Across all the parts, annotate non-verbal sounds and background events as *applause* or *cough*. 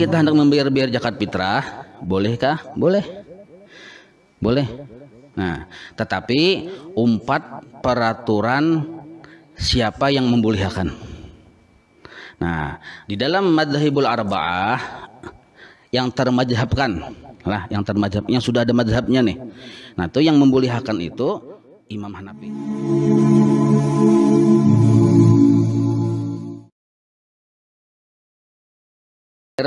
kita hendak membayar biar zakat fitrah, bolehkah? Boleh. Boleh. Nah, tetapi empat peraturan siapa yang membolehkan. Nah, di dalam Madzhabul arba'ah yang termadzhabkan lah yang termadzhab yang sudah ada madzhabnya nih. Nah, itu yang membolehkan itu Imam Hanafi.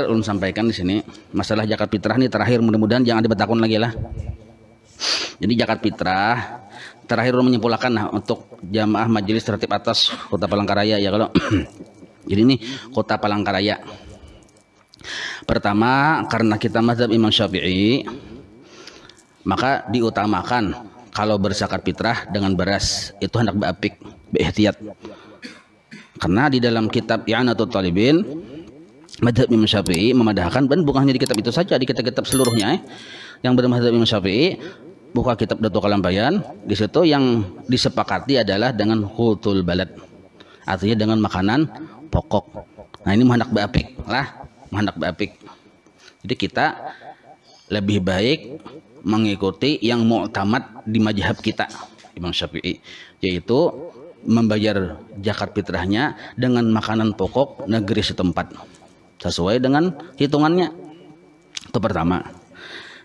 ulun sampaikan di sini masalah zakat fitrah ini terakhir mudah-mudahan jangan dibetakun lagi lah. Jadi zakat fitrah terakhir ulun menyimpulkan nah, untuk jamaah majelis tertib atas Kota Palangkaraya ya kalau *clears throat* jadi ini Kota Palangkaraya. Pertama karena kita mazhab Imam Syafi'i maka diutamakan kalau bersakat fitrah dengan beras itu hendak berapik berihtiyat karena di dalam kitab I'anatul Talibin Madhab Imam Syafi'i memadahkan dan bukan hanya di kitab itu saja di kitab-kitab seluruhnya eh. yang bermadhab Imam Syafi'i buka kitab Datuk Kalam Bayan di situ yang disepakati adalah dengan khutul balad artinya dengan makanan pokok nah ini mahanak bapik lah mahanak bapik jadi kita lebih baik mengikuti yang mu'tamad di majhab kita Imam Syafi'i yaitu membayar zakat fitrahnya dengan makanan pokok negeri setempat sesuai dengan hitungannya. Itu pertama.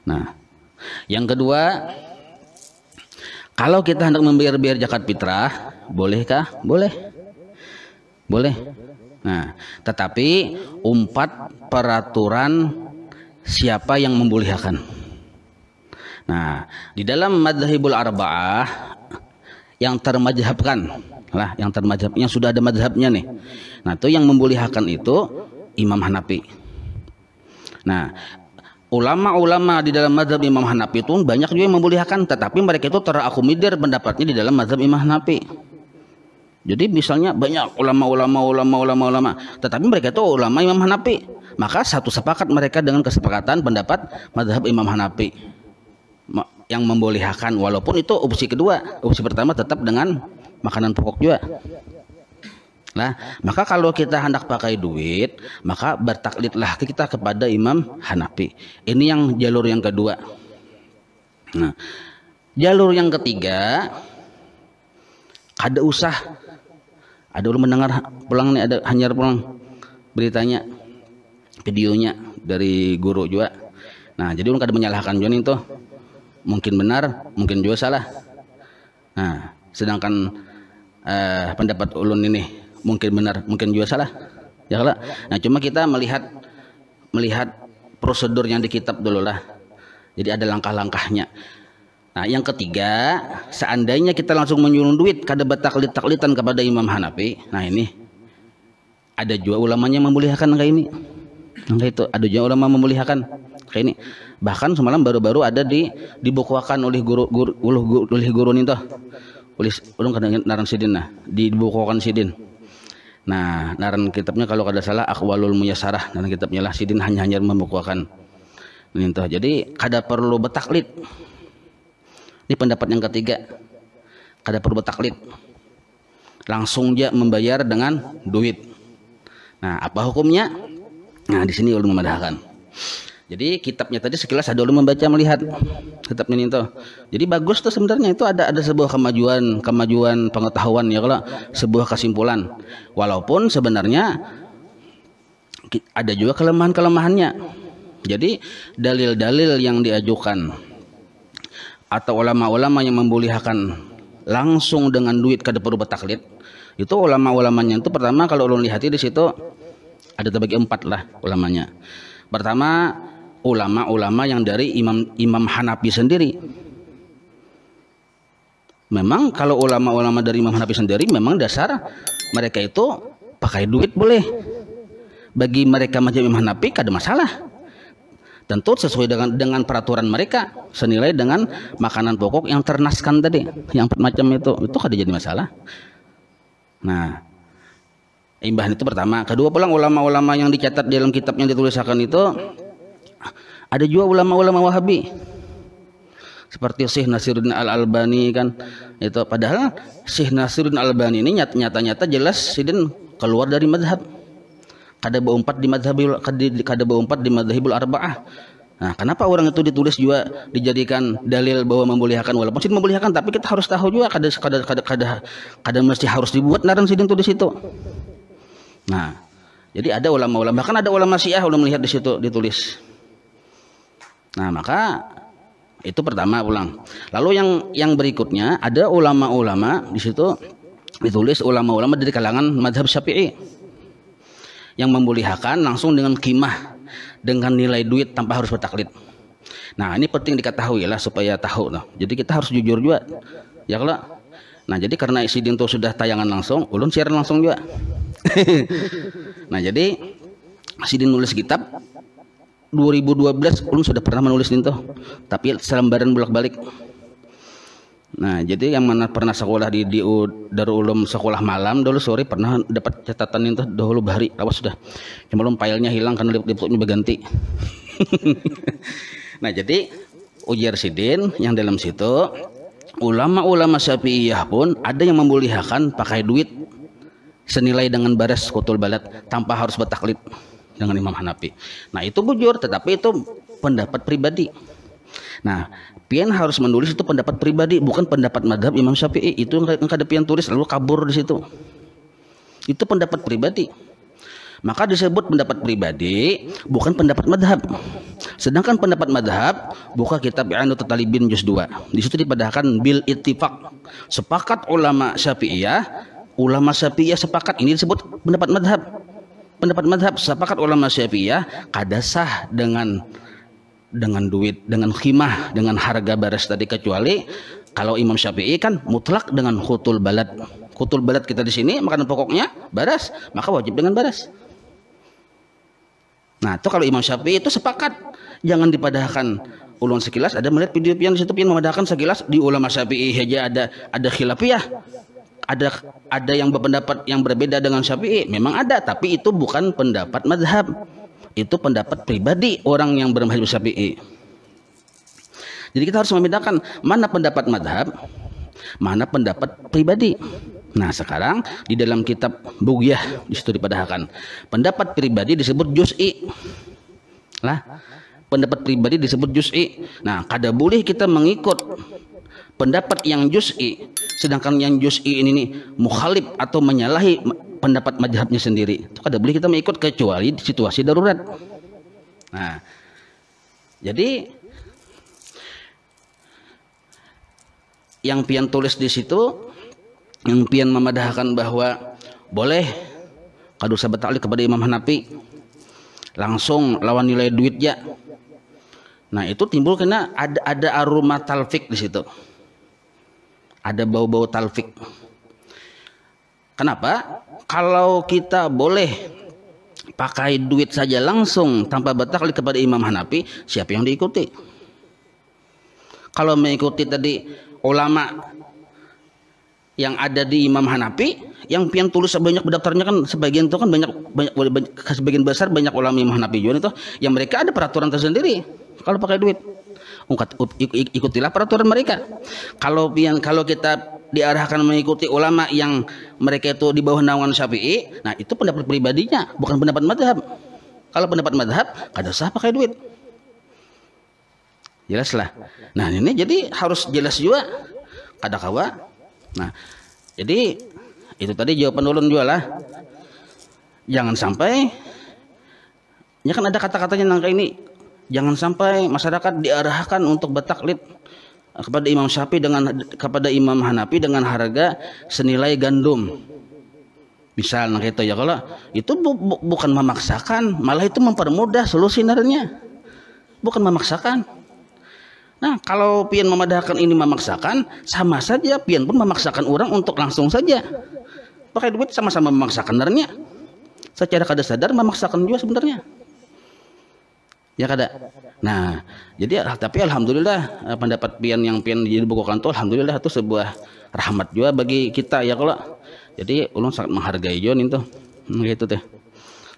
Nah, yang kedua, kalau kita hendak membayar-bayar zakat fitrah, bolehkah? Boleh. Boleh. Nah, tetapi empat peraturan siapa yang membolehkan. Nah, di dalam madzhabul arba'ah yang termajhabkan lah yang termajhab yang sudah ada madhabnya nih. Nah, itu yang membolehkan itu Imam Hanafi. Nah, ulama-ulama di dalam mazhab Imam Hanafi itu banyak juga yang memuliakan, tetapi mereka itu terakomodir pendapatnya di dalam mazhab Imam Hanafi. Jadi misalnya banyak ulama-ulama ulama-ulama ulama, tetapi mereka itu ulama Imam Hanafi. Maka satu sepakat mereka dengan kesepakatan pendapat mazhab Imam Hanafi yang membolehkan walaupun itu opsi kedua, opsi pertama tetap dengan makanan pokok juga. Nah, maka kalau kita hendak pakai duit, maka bertaklidlah kita kepada Imam Hanafi. Ini yang jalur yang kedua. Nah, jalur yang ketiga ada usah. Ada ulama mendengar pulang nih ada hanyar pulang beritanya videonya dari guru juga. Nah, jadi ulun kada menyalahkan Joni itu. Mungkin benar, mungkin juga salah. Nah, sedangkan eh, pendapat ulun ini mungkin benar mungkin juga salah ya kalau nah cuma kita melihat melihat prosedur yang di kitab dulu lah jadi ada langkah-langkahnya nah yang ketiga seandainya kita langsung menyuruh duit kada bataklit taklitan kepada Imam Hanafi nah ini ada juga ulamanya memuliakan kayak ini Nah, itu ada juga ulama memuliakan kayak ini. Bahkan semalam baru-baru ada di dibukuakan oleh guru guru oleh guru, oleh guru nih toh. Oleh ulung kadang naran sidin nah, dibukuakan sidin. Nah, naran kitabnya kalau kada salah Akhwalul Muyasarah, naran kitabnya lah Sidin hanya-hanya membukuakan. nintah Jadi kada perlu betaklid. Ini pendapat yang ketiga. Kada perlu betaklid. Langsung dia membayar dengan duit. Nah, apa hukumnya? Nah, di sini ulun memadahkan. Jadi kitabnya tadi sekilas ada dulu membaca melihat kitabnya ini tuh. Jadi bagus tuh sebenarnya itu ada ada sebuah kemajuan kemajuan pengetahuan ya kalau sebuah kesimpulan. Walaupun sebenarnya ada juga kelemahan kelemahannya. Jadi dalil-dalil yang diajukan atau ulama-ulama yang membulihakan langsung dengan duit ke perlu bertaklid itu ulama-ulamanya itu pertama kalau lo lihat di situ ada terbagi empat lah ulamanya. Pertama ulama-ulama yang dari Imam Imam Hanafi sendiri. Memang kalau ulama-ulama dari Imam Hanafi sendiri memang dasar mereka itu pakai duit boleh. Bagi mereka macam Imam Hanafi kada masalah. Tentu sesuai dengan dengan peraturan mereka senilai dengan makanan pokok yang ternaskan tadi, yang macam itu itu kada jadi masalah. Nah, imbahan itu pertama, kedua pulang ulama-ulama yang dicatat di dalam yang dituliskan itu ada juga ulama-ulama Wahabi seperti Syekh Nasiruddin Al Albani kan itu padahal Syekh Nasiruddin Al Albani ini nyata-nyata jelas sidin keluar dari madhab kada empat di mazhab kada empat di madhabul arba'ah Nah, kenapa orang itu ditulis juga dijadikan dalil bahwa memuliakan walaupun sidin memuliakan tapi kita harus tahu juga kada kada kada kada, kada mesti harus dibuat naran sidin tulis itu. Nah, jadi ada ulama-ulama bahkan ada ulama Syiah ulama melihat di situ ditulis. Nah, maka itu pertama ulang. Lalu yang yang berikutnya ada ulama-ulama di situ ditulis ulama-ulama dari kalangan madhab Syafi'i yang membolehkan langsung dengan kimah dengan nilai duit tanpa harus bertaklid. Nah, ini penting diketahui lah supaya tahu loh. Jadi kita harus jujur juga. Ya kalau Nah, jadi karena isi dinto sudah tayangan langsung, ulun siaran langsung juga. *laughs* nah, jadi Sidin nulis kitab 2012 ulun sudah pernah menulis nih tuh, tapi selembaran bolak-balik nah jadi yang mana pernah sekolah di, di Ulum sekolah malam dulu sore pernah dapat catatan itu dahulu bahari awas sudah cuma belum filenya hilang karena liputnya berganti *laughs* nah jadi ujar sidin yang dalam situ ulama-ulama syafi'iyah pun ada yang memulihakan pakai duit senilai dengan baras kutul balat tanpa harus bertaklid dengan Imam Hanafi. Nah itu bujur, tetapi itu pendapat pribadi. Nah, pian harus menulis itu pendapat pribadi, bukan pendapat madhab Imam Syafi'i. Itu yang ada pian tulis lalu kabur di situ. Itu pendapat pribadi. Maka disebut pendapat pribadi bukan pendapat madhab. Sedangkan pendapat madhab buka kitab Anu Tatalibin juz 2. Di situ dipadahkan bil ittifaq. Sepakat ulama Syafi'iyah, ulama Syafi'iyah sepakat ini disebut pendapat madhab pendapat madhab sepakat ulama syafi'iyah kada sah dengan dengan duit, dengan khimah, dengan harga baris tadi kecuali kalau Imam Syafi'i kan mutlak dengan khutul balad. Khutul balad kita di sini makanan pokoknya baras, maka wajib dengan baras. Nah, itu kalau Imam Syafi'i itu sepakat jangan dipadahkan uluan sekilas ada melihat video yang di situ yang memadahkan sekilas di ulama Syafi'i aja ada ada khilafiyah ada ada yang berpendapat yang berbeda dengan Syafi'i memang ada tapi itu bukan pendapat madhab itu pendapat pribadi orang yang bermadhab Syafi'i jadi kita harus membedakan mana pendapat madhab mana pendapat pribadi Nah sekarang di dalam kitab Bugyah disitu dipadahakan pendapat pribadi disebut juz'i lah pendapat pribadi disebut juz'i. Nah kada boleh kita mengikut pendapat yang juz'i sedangkan yang juz'i ini nih mukhalif atau menyalahi pendapat madhabnya sendiri itu kada boleh kita mengikut kecuali di situasi darurat nah jadi yang pian tulis di situ yang pian memadahkan bahwa boleh kadu sahabat ta'liq kepada Imam Hanafi langsung lawan nilai duit ya nah itu timbul kena ada ada aroma talfik di situ ada bau-bau talfik. Kenapa? Kalau kita boleh pakai duit saja langsung tanpa bertaklid kepada Imam Hanafi, siapa yang diikuti? Kalau mengikuti tadi ulama yang ada di Imam Hanafi, yang pian tulis sebanyak daftarnya kan sebagian itu kan banyak, banyak banyak sebagian besar banyak ulama Imam Hanafi juga itu, yang mereka ada peraturan tersendiri kalau pakai duit ikutilah peraturan mereka. Kalau yang kalau kita diarahkan mengikuti ulama yang mereka itu di bawah naungan Syafi'i, nah itu pendapat pribadinya, bukan pendapat madhab. Kalau pendapat madhab, kada sah pakai duit. Jelaslah. Nah ini jadi harus jelas juga kada kawa. Nah jadi itu tadi jawaban ulun juga lah. Jangan sampai Ya kan ada kata-katanya nangka ini Jangan sampai masyarakat diarahkan untuk bertaklid kepada Imam Syafi'i dengan kepada Imam Hanafi dengan harga senilai gandum. Misalnya gitu ya kalau itu bu, bu, bukan memaksakan, malah itu mempermudah solusinernya. Bukan memaksakan. Nah, kalau pian memadahkan ini memaksakan, sama saja pian pun memaksakan orang untuk langsung saja. Pakai duit sama-sama memaksakan sebenarnya. Secara kada sadar memaksakan juga sebenarnya ya kada nah jadi ah, tapi alhamdulillah ah, pendapat pian yang pian di buku kantor alhamdulillah itu sebuah rahmat juga bagi kita ya kalau jadi ulun sangat menghargai Jon itu hmm, gitu teh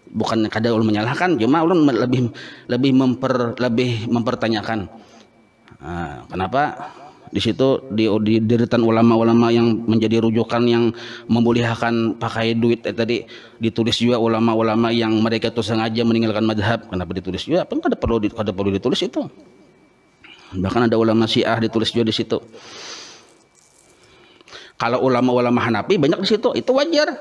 bukan kada ulun menyalahkan cuma ulun lebih lebih memper lebih mempertanyakan nah, kenapa di situ di, di ulama-ulama yang menjadi rujukan yang memuliakan pakai duit eh, tadi ditulis juga ulama-ulama yang mereka itu sengaja meninggalkan madhab. Kenapa ditulis juga? Apa ada perlu ada perlu ditulis itu? Bahkan ada ulama Syiah ditulis juga di situ. Kalau ulama-ulama Hanafi banyak di situ, itu wajar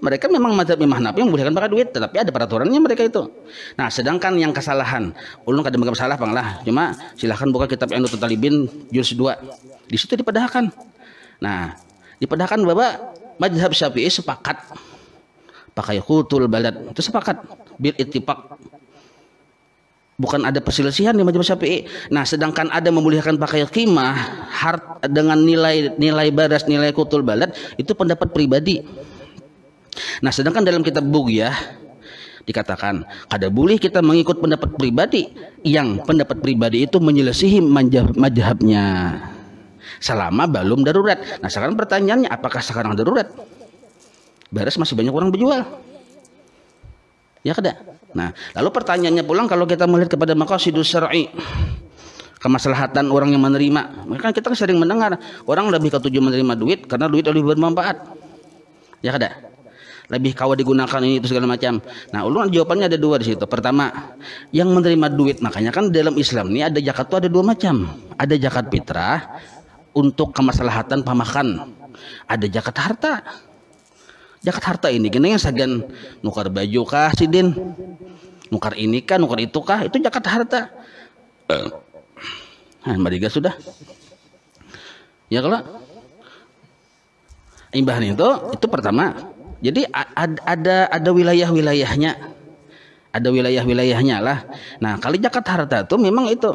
mereka memang mazhab Imam Hanafi membolehkan pakai duit, tetapi ada peraturannya mereka itu. Nah, sedangkan yang kesalahan, ulun kadang menganggap salah bang lah. cuma silahkan buka kitab Endu Talibin juz dua, Di situ dipedahkan. Nah, dipedahkan bahwa mazhab Syafi'i sepakat pakai khutul balad itu sepakat bil ittifaq bukan ada perselisihan di majelis Syafi'i. Nah, sedangkan ada memulihkan pakai kima hart dengan nilai nilai baras nilai kutul balad itu pendapat pribadi. Nah, sedangkan dalam kitab Bugyah dikatakan kada boleh kita mengikut pendapat pribadi yang pendapat pribadi itu menyelesihi majhabnya selama belum darurat. Nah, sekarang pertanyaannya apakah sekarang darurat? Beres masih banyak orang berjual. Ya kada? Nah, lalu pertanyaannya pulang kalau kita melihat kepada maqasidus syar'i kemaslahatan orang yang menerima. Maka kita sering mendengar orang lebih ketujuh menerima duit karena duit lebih bermanfaat. Ya kada? lebih kawa digunakan ini itu segala macam. Nah, ulun jawabannya ada dua di situ. Pertama, yang menerima duit makanya kan dalam Islam ini ada zakat tuh ada dua macam. Ada zakat fitrah untuk kemaslahatan pamakan. Ada zakat harta. Zakat harta ini kena yang sagan nukar baju kah sidin. Nukar ini kah, nukar itu kah, itu zakat harta. Nah, mari sudah. Ya kalau imbahan itu itu pertama jadi ada ada wilayah-wilayahnya. Ada wilayah-wilayahnya lah. Nah, kali jakat Harta itu memang itu.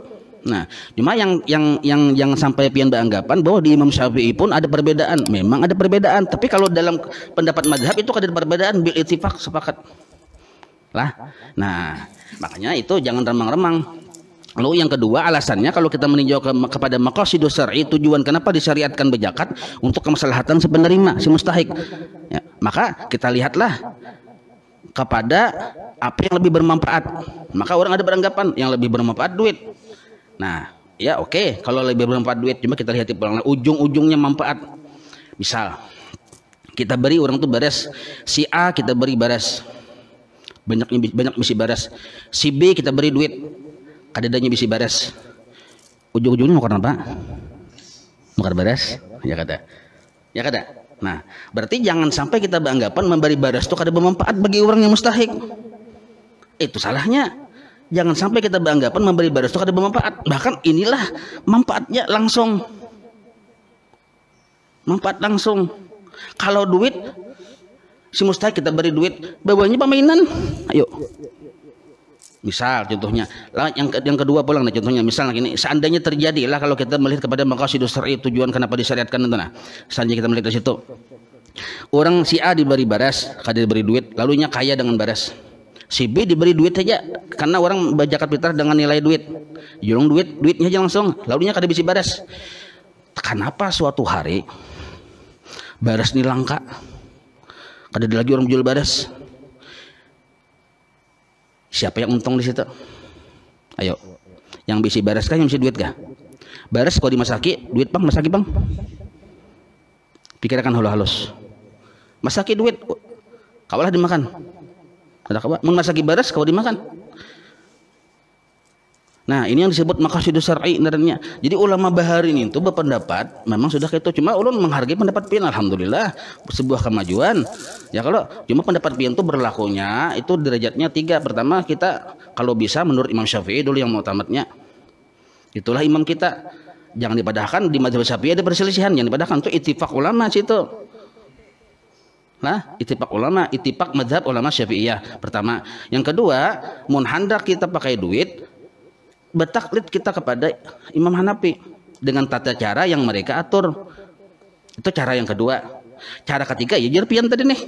Nah, cuma yang yang yang yang sampai pian beranggapan bahwa di Imam Syafi'i pun ada perbedaan. Memang ada perbedaan, tapi kalau dalam pendapat madhab itu ada perbedaan bil ittifaq sepakat. Lah. Nah, makanya itu jangan remang-remang. Lalu yang kedua alasannya kalau kita meninjau ke, kepada maqasidus syar'i tujuan kenapa disyariatkan berzakat untuk kemaslahatan sebenarnya si mustahik. Ya. Maka kita lihatlah kepada apa yang lebih bermanfaat. Maka orang ada beranggapan yang lebih bermanfaat duit. Nah, ya oke, okay. kalau lebih bermanfaat duit cuma kita lihat pulang ujung-ujungnya manfaat. Misal kita beri orang tuh beres si A kita beri beres banyaknya banyak misi beres si B kita beri duit kadedanya misi beres ujung-ujungnya mau karena apa mau karena beres ya kata ya kata Nah, berarti jangan sampai kita beranggapan memberi baras itu ada bermanfaat bagi orang yang mustahik. Itu salahnya. Jangan sampai kita beranggapan memberi baras itu ada bermanfaat. Bahkan inilah manfaatnya langsung. Manfaat langsung. Kalau duit si mustahik kita beri duit, bawahnya pemainan. Ayo. Misal contohnya, yang yang kedua pulang nah contohnya misalnya gini, seandainya terjadi lah kalau kita melihat kepada maqasidus itu tujuan kenapa disyariatkan itu nah. Seandainya kita melihat dari situ. Orang si A diberi baras, kada diberi duit, lalu nya kaya dengan baras. Si B diberi duit aja karena orang bajakat fitrah dengan nilai duit. Jurung duit, duitnya aja langsung, Lalu nya kada bisa baras. Kenapa suatu hari baras ini langka? Kada ada lagi orang jual baras Siapa yang untung di situ? Ayo. Yang bisa beres kan, yang bisa duit kah? Beres kalau dimasaki, duit bang, masaki bang. Pikirkan halus-halus. Masaki duit, kawalah dimakan. Ada kabar, mau masaki beres kalau dimakan. Nah, ini yang disebut maqasidus syar'i sebenarnya. Jadi ulama bahari ini itu berpendapat memang sudah kayak itu cuma ulun menghargai pendapat pian alhamdulillah sebuah kemajuan. Ya kalau cuma pendapat pian itu berlakunya itu derajatnya tiga. Pertama kita kalau bisa menurut Imam Syafi'i dulu yang mau tamatnya Itulah imam kita. Jangan dipadahkan di mazhab Syafi'i ada perselisihan, jangan dipadahkan itu ittifaq ulama situ. Nah, itipak ulama, itipak madhab ulama syafi'iyah pertama. Yang kedua, munhanda kita pakai duit, bertaklid kita kepada Imam Hanafi dengan tata cara yang mereka atur. Itu cara yang kedua. Cara ketiga ya jerpian tadi nih.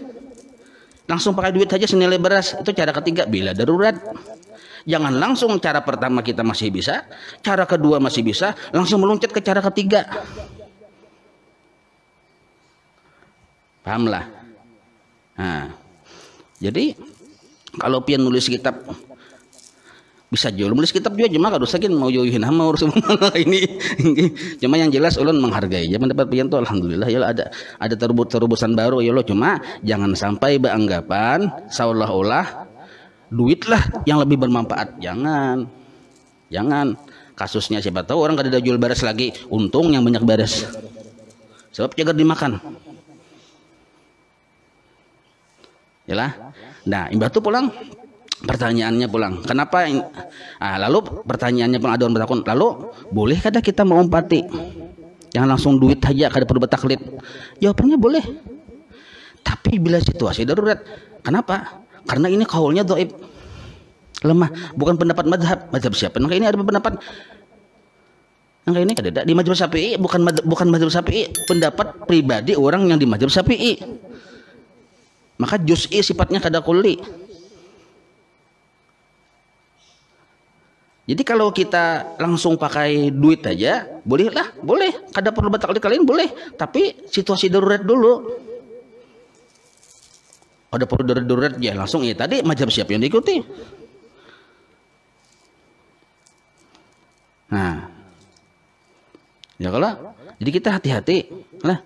Langsung pakai duit aja senilai beras. Itu cara ketiga bila darurat. Jangan langsung cara pertama kita masih bisa, cara kedua masih bisa, langsung meluncat ke cara ketiga. Pahamlah. Nah, jadi kalau pian nulis kitab bisa jual mulai kitab juga cuma kalau sakin mau jauhin hama urus *laughs* ini cuma yang jelas ulun menghargai ya mendapat pilihan, tuh alhamdulillah ya ada ada terubut terubusan baru ya lo cuma jangan sampai beranggapan seolah-olah duit lah yang lebih bermanfaat jangan jangan kasusnya siapa tahu orang kada jual beras lagi untung yang banyak beras, sebab jaga dimakan Ya lah, nah imbah tuh pulang pertanyaannya pulang. Kenapa? Ah, lalu pertanyaannya pun adon bertakun. Lalu boleh kada kita mengumpati yang langsung duit aja kada perlu bertaklid? Jawabannya boleh. Tapi bila situasi darurat, kenapa? Karena ini kaulnya doib lemah, bukan pendapat madhab. Madhab siapa? Nah, ini ada pendapat Nah, ini ada di madhab Syafi'i bukan madhab, bukan majelis Syafi'i pendapat pribadi orang yang di majelis Syafi'i. Maka juz'i sifatnya kada kulit Jadi kalau kita langsung pakai duit aja, bolehlah, boleh. Kada perlu batalkan di kalian boleh, tapi situasi darurat dulu. Ada perlu darurat, darurat ya langsung ya tadi majap siap yang diikuti. Nah, ya kalau jadi kita hati-hati lah,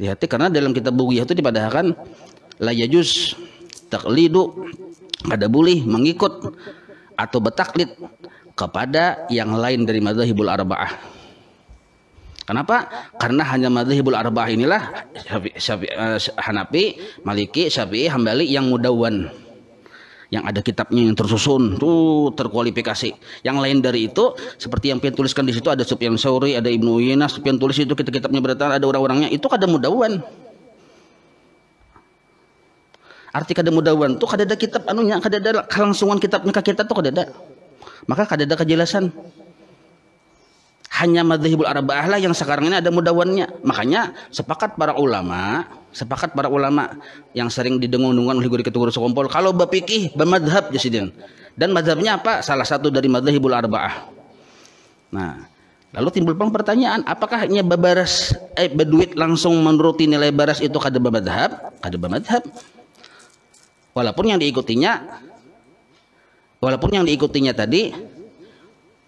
hati-hati karena dalam kita buku itu dipadahkan layajus taklidu kada boleh mengikut atau bertaklid kepada yang lain dari madzhabul arba'ah. Kenapa? Karena hanya madzhabul arba'ah inilah Syafi, Syafi, uh, Hanafi, Maliki, Syafi'i, Hambali yang mudawan. Yang ada kitabnya yang tersusun, tuh terkualifikasi. Yang lain dari itu seperti yang pian tuliskan di situ ada Sufyan Sauri, ada Ibnu Uyainah, Sufyan tulis itu kitab-kitabnya berdatang ada orang-orangnya, itu kada mudawan. Arti kada mudawan tu kada ada kitab anunya, kada ada kelangsungan kitabnya ka kita tu kada ada. Maka kada ada kejelasan. Hanya madzhabul arba'ah lah yang sekarang ini ada mudawannya. Makanya sepakat para ulama, sepakat para ulama yang sering didengung dengungan oleh guru ketua sekompol kalau berpikih bermadhab jasidin. Ya Dan madzhabnya apa? Salah satu dari madzhabul arba'ah. Nah, Lalu timbul pang pertanyaan, apakah hanya babaras eh, berduit langsung menuruti nilai baras itu kada bermadhab? Kada bermadhab. Walaupun yang diikutinya walaupun yang diikutinya tadi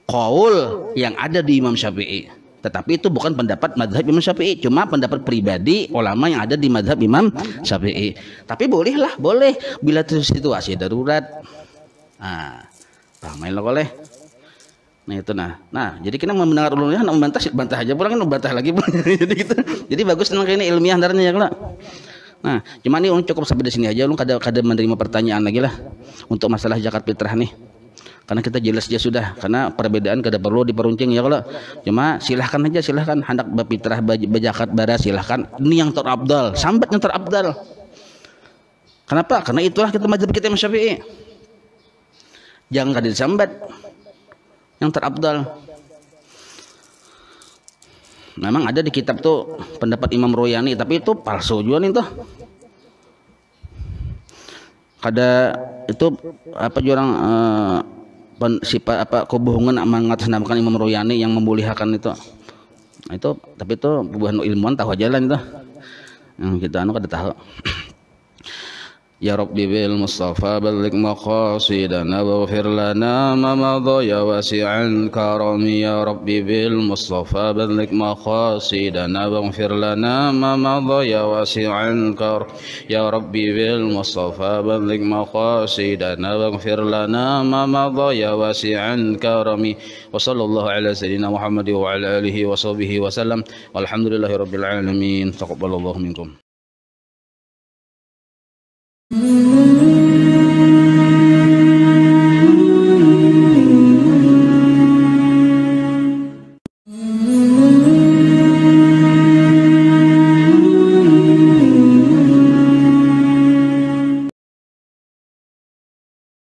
qaul yang ada di Imam Syafi'i. Tetapi itu bukan pendapat madhab Imam Syafi'i, cuma pendapat pribadi ulama yang ada di madhab Imam Syafi'i. Tapi bolehlah, boleh bila situasi darurat. Nah, pahamain lo boleh. Nah itu nah. Nah, jadi kita mau mendengar ulumnya, nak membantah, bantah aja pulang kan bantah lagi. *laughs* jadi gitu. Jadi bagus tentang ini ilmiah darahnya ya, kalau. Nah, cuman nih, orang cukup sampai di sini aja. Lu kada kada menerima pertanyaan lagi lah untuk masalah zakat fitrah nih. Karena kita jelas aja sudah, karena perbedaan kada perlu diperuncing ya kalau. Cuma silahkan aja silahkan hendak berfitrah berzakat bara silahkan. Ini yang terabdal, sambat yang terabdal. Kenapa? Karena itulah kita mazhab kita Imam Syafi'i. Jangan kada disambat. Yang terabdal memang ada di kitab tuh pendapat Imam Royani tapi itu palsu juga nih tuh kada itu apa jurang eh, sifat apa kebohongan mengatasnamakan Imam Royani yang memulihakan itu nah, itu tapi itu bukan ilmuwan tahu aja lah itu yang kita anu kada tahu يا رب بالمصطفى بلغ مقاصدنا واغفر لنا ما مضى يا واسع الكرم يا رب بالمصطفى بلغ مقاصدنا واغفر لنا ما مضى يا واسع الكرم يا رب بالمصطفى بلغ مقاصدنا واغفر لنا ما مضى يا واسع الكرم وصلى الله على سيدنا محمد وعلى اله وصحبه وسلم والحمد لله رب العالمين تقبل الله منكم Mm-hmm.